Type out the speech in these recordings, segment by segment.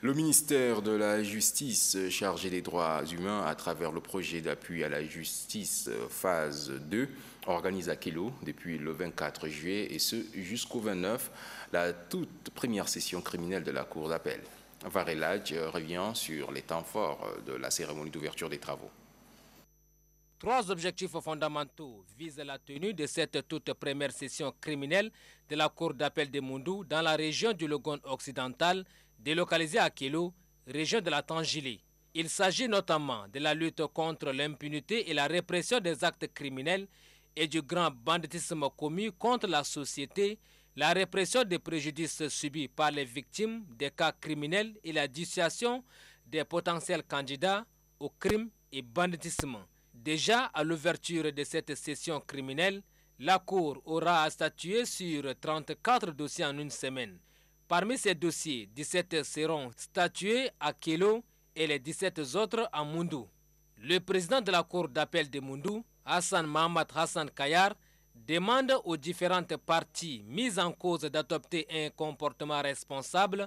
Le ministère de la Justice chargé des droits humains à travers le projet d'appui à la justice phase 2 organise à Kélo depuis le 24 juillet et ce jusqu'au 29 la toute première session criminelle de la Cour d'appel. Varelaj revient sur les temps forts de la cérémonie d'ouverture des travaux. Trois objectifs fondamentaux visent la tenue de cette toute première session criminelle de la Cour d'appel de Mundou dans la région du Logone occidental délocalisé à Kélo, région de la Tangilé. Il s'agit notamment de la lutte contre l'impunité et la répression des actes criminels et du grand banditisme commis contre la société, la répression des préjudices subis par les victimes des cas criminels et la dissuasion des potentiels candidats aux crimes et banditisme. Déjà à l'ouverture de cette session criminelle, la Cour aura à statuer sur 34 dossiers en une semaine. Parmi ces dossiers, 17 seront statués à Kelo et les 17 autres à Moundou. Le président de la Cour d'appel de Moundou, Hassan Mahmad Hassan Kayar, demande aux différentes parties mises en cause d'adopter un comportement responsable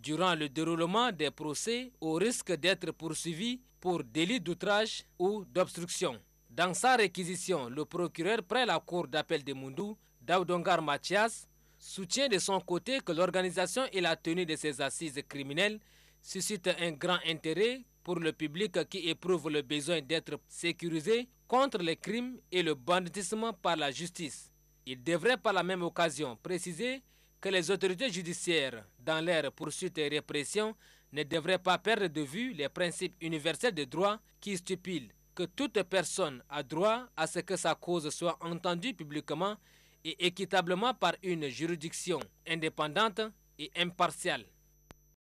durant le déroulement des procès au risque d'être poursuivi pour délit d'outrage ou d'obstruction. Dans sa réquisition, le procureur près la cour d'appel de Moundou, Daoudongar Mathias, soutient de son côté que l'organisation et la tenue de ces assises criminelles suscitent un grand intérêt pour le public qui éprouve le besoin d'être sécurisé contre les crimes et le banditisme par la justice. Il devrait par la même occasion préciser que les autorités judiciaires, dans leur poursuite et répression, ne devraient pas perdre de vue les principes universels de droit qui stipulent que toute personne a droit à ce que sa cause soit entendue publiquement et équitablement par une juridiction indépendante et impartiale.